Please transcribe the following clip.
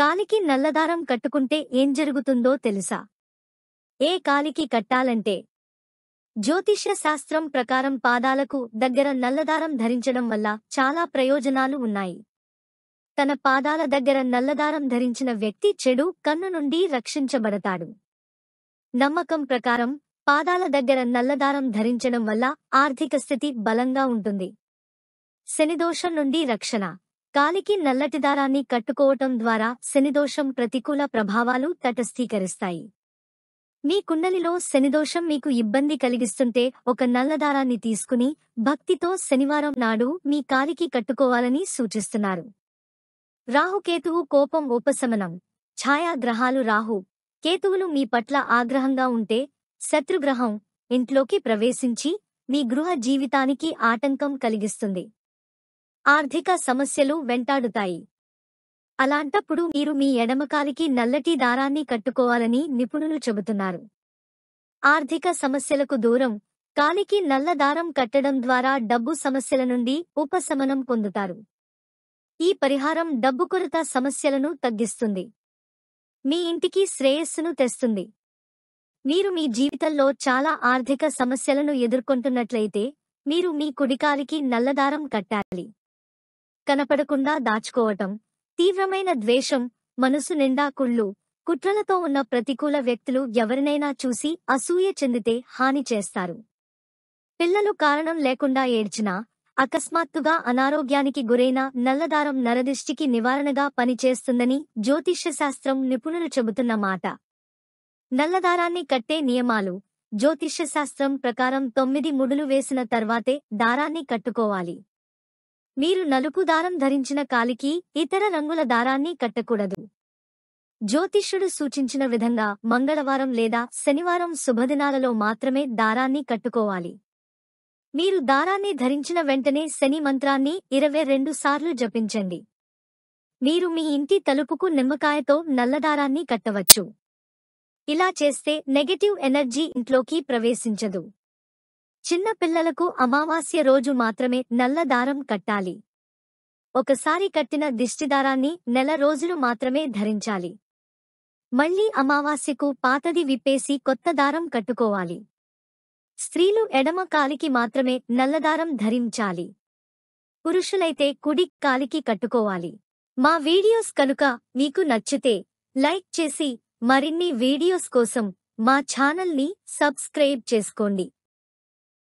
కాలికి నల్లదారం కట్టుకుంటే ఏం జరుగుతుందో తెలుసా ఏ కాలికి కట్టాలంటే జ్యోతిష్య శాస్త్రం ప్రకారం పాదాలకు దగ్గర నల్లదారం ధరించడం వల్ల చాలా ప్రయోజనాలు ఉన్నాయి తన పాదాల దగ్గర నల్లదారం ధరించిన వ్యక్తి చెడు కన్ను నుండి రక్షించబడతాడు నమ్మకం ప్రకారం పాదాల దగ్గర నల్లదారం ధరించడం వల్ల ఆర్థిక స్థితి బలంగా ఉంటుంది శనిదోషం నుండి రక్షణ కాలికి నల్లటి దారాన్ని కట్టుకోవటం ద్వారా శనిదోషం ప్రతికూల ప్రభావాలు తటస్థీకరిస్తాయి మీ కుండలిలో శనిదోషం మీకు ఇబ్బంది కలిగిస్తుంటే ఒక నల్లదారాన్ని తీసుకుని భక్తితో శనివారం నాడు మీ కాలికి కట్టుకోవాలని సూచిస్తున్నారు రాహుకేతువు కోపం ఉపశమనం ఛాయాగ్రహాలు రాహు కేతువులు మీ పట్ల ఆగ్రహంగా ఉంటే శత్రుగ్రహం ఇంట్లోకి ప్రవేశించి మీ గృహ జీవితానికి ఆటంకం కలిగిస్తుంది ఆర్థిక సమస్యలు వెంటాడుతాయి అలాంటప్పుడు మీరు మీ ఎడమకాలికి నల్లటి దారాన్ని కట్టుకోవాలని నిపుణులు చెబుతున్నారు ఆర్థిక సమస్యలకు దూరం కాలికి నల్ల దారం కట్టడం ద్వారా డబ్బు సమస్యల నుండి ఉపశమనం పొందుతారు ఈ పరిహారం డబ్బు కొరత సమస్యలను తగ్గిస్తుంది మీ ఇంటికి శ్రేయస్సును తెస్తుంది మీరు మీ జీవితంలో చాలా ఆర్థిక సమస్యలను ఎదుర్కొంటున్నట్లయితే మీరు మీ కుడికాలికి నల్లదారం కట్టాలి కనపడకుండా దాచుకోవటం తీవ్రమైన ద్వేషం మనసు నిండా కుళ్ళు కుట్రలతో ఉన్న ప్రతికూల వ్యక్తులు ఎవరినైనా చూసి అసూయ చెందితే హాని చేస్తారు పిల్లలు కారణం లేకుండా ఏడ్చినా అకస్మాత్తుగా అనారోగ్యానికి గురైన నల్లదారం నరదిష్టికి నివారణగా పనిచేస్తుందని జ్యోతిష్యశాస్త్రం నిపుణులు చెబుతున్న మాట నల్లదారాన్ని కట్టే నియమాలు జ్యోతిష్యశాస్త్రం ప్రకారం తొమ్మిది ముడులు వేసిన తర్వాతే దారాన్ని కట్టుకోవాలి మీరు నలుపు దారం ధరించిన కాలికి ఇతర రంగుల దారాన్ని కట్టకూడదు జ్యోతిష్యుడు సూచించిన విధంగా మంగళవారం లేదా శనివారం శుభదినాలలో మాత్రమే దారాన్ని కట్టుకోవాలి మీరు దారాన్ని ధరించిన వెంటనే శని మంత్రాన్ని ఇరవై రెండు సార్లు జపించండి మీరు మీ ఇంటి తలుపుకు నిమ్మకాయతో నల్లదారాన్ని కట్టవచ్చు ఇలా చేస్తే నెగటివ్ ఎనర్జీ ఇంట్లోకి ప్రవేశించదు చిన్న పిల్లలకు అమావాస్య రోజు మాత్రమే నల్ల దారం కట్టాలి ఒకసారి కట్టిన దిష్టిదారాన్ని నెల రోజులు మాత్రమే ధరించాలి మళ్లీ అమావాస్యకు పాతది విప్పేసి కొత్త దారం కట్టుకోవాలి స్త్రీలు ఎడమ కాలికి మాత్రమే నల్లదారం ధరించాలి పురుషులైతే కుడి కాలికి కట్టుకోవాలి మా వీడియోస్ కనుక మీకు నచ్చితే లైక్ చేసి మరిన్ని వీడియోస్ కోసం మా ఛానల్ని సబ్స్క్రైబ్ చేసుకోండి